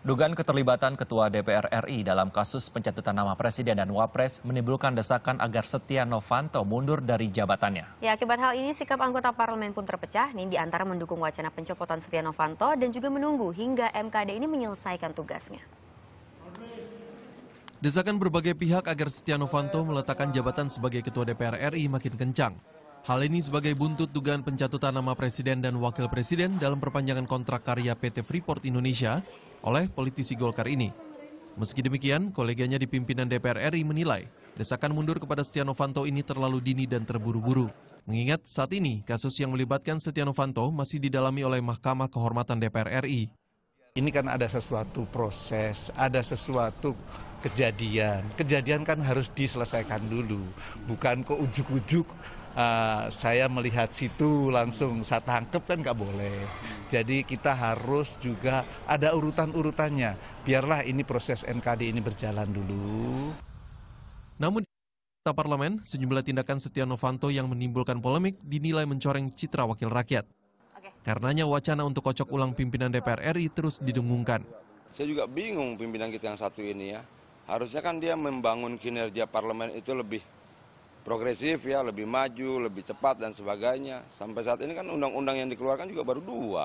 Dugaan keterlibatan Ketua DPR RI dalam kasus pencatutan nama Presiden dan Wapres menimbulkan desakan agar Setia Novanto mundur dari jabatannya. Ya, akibat hal ini sikap anggota parlemen pun terpecah, ini diantara mendukung wacana pencopotan Setia Novanto dan juga menunggu hingga MKD ini menyelesaikan tugasnya. Desakan berbagai pihak agar Setia Novanto meletakkan jabatan sebagai Ketua DPR RI makin kencang. Hal ini sebagai buntut dugaan pencatutan nama Presiden dan Wakil Presiden dalam perpanjangan kontrak karya PT Freeport Indonesia oleh politisi Golkar ini. Meski demikian, koleganya di pimpinan DPR RI menilai desakan mundur kepada Setia Novanto ini terlalu dini dan terburu-buru. Mengingat saat ini kasus yang melibatkan Setia Novanto masih didalami oleh Mahkamah Kehormatan DPR RI. Ini kan ada sesuatu proses, ada sesuatu kejadian. Kejadian kan harus diselesaikan dulu, bukan ke ujuk-ujuk Eh, saya melihat situ langsung saya tangkep kan nggak boleh. Jadi kita harus juga ada urutan-urutannya. Biarlah ini proses NKD ini berjalan dulu. Namun di parlemen, sejumlah tindakan Setia Novanto yang menimbulkan polemik dinilai mencoreng citra wakil rakyat. Karenanya wacana untuk kocok ulang pimpinan DPR RI terus didengungkan. Saya juga bingung pimpinan kita yang satu ini ya. Harusnya kan dia membangun kinerja parlemen itu lebih progresif ya, lebih maju, lebih cepat dan sebagainya. Sampai saat ini kan undang-undang yang dikeluarkan juga baru dua.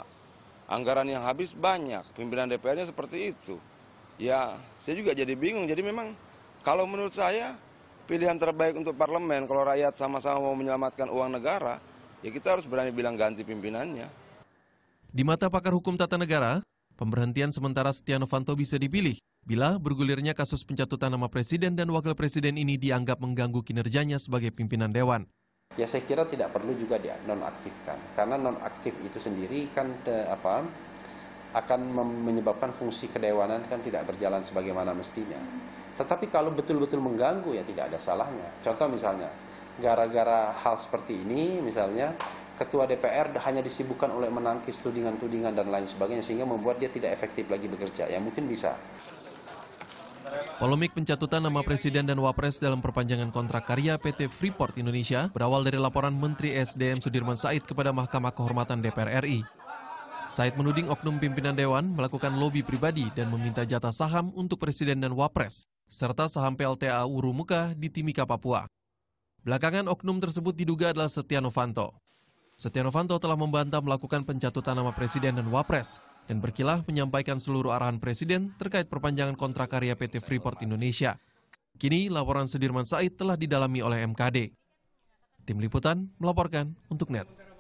Anggaran yang habis banyak, pimpinan DPR-nya seperti itu. Ya, saya juga jadi bingung. Jadi memang kalau menurut saya pilihan terbaik untuk parlemen kalau rakyat sama-sama mau menyelamatkan uang negara, ya kita harus berani bilang ganti pimpinannya. Di mata pakar hukum tata negara, pemberhentian sementara Setia Novanto bisa dipilih bila bergulirnya kasus pencatutan nama presiden dan wakil presiden ini dianggap mengganggu kinerjanya sebagai pimpinan dewan. Ya saya kira tidak perlu juga dia nonaktifkan karena nonaktif itu sendiri kan te, apa akan menyebabkan fungsi kedewanan kan tidak berjalan sebagaimana mestinya. Tetapi kalau betul-betul mengganggu ya tidak ada salahnya. Contoh misalnya gara-gara hal seperti ini misalnya ketua DPR hanya disibukkan oleh menangkis tudingan-tudingan dan lain sebagainya sehingga membuat dia tidak efektif lagi bekerja ya mungkin bisa Polemik pencatutan nama Presiden dan Wapres dalam perpanjangan kontrak karya PT Freeport Indonesia berawal dari laporan Menteri SDM Sudirman Said kepada Mahkamah Kehormatan DPR RI. Said menuding oknum pimpinan Dewan melakukan lobi pribadi dan meminta jatah saham untuk Presiden dan Wapres, serta saham PLTA Urumuka di Timika, Papua. Belakangan oknum tersebut diduga adalah Setia Novanto. Setia Novanto telah membantah melakukan pencatutan nama Presiden dan Wapres, dan berkilah menyampaikan seluruh arahan Presiden terkait perpanjangan kontrak karya PT Freeport Indonesia. Kini laporan Sudirman Said telah didalami oleh MKD. Tim Liputan melaporkan untuk NET.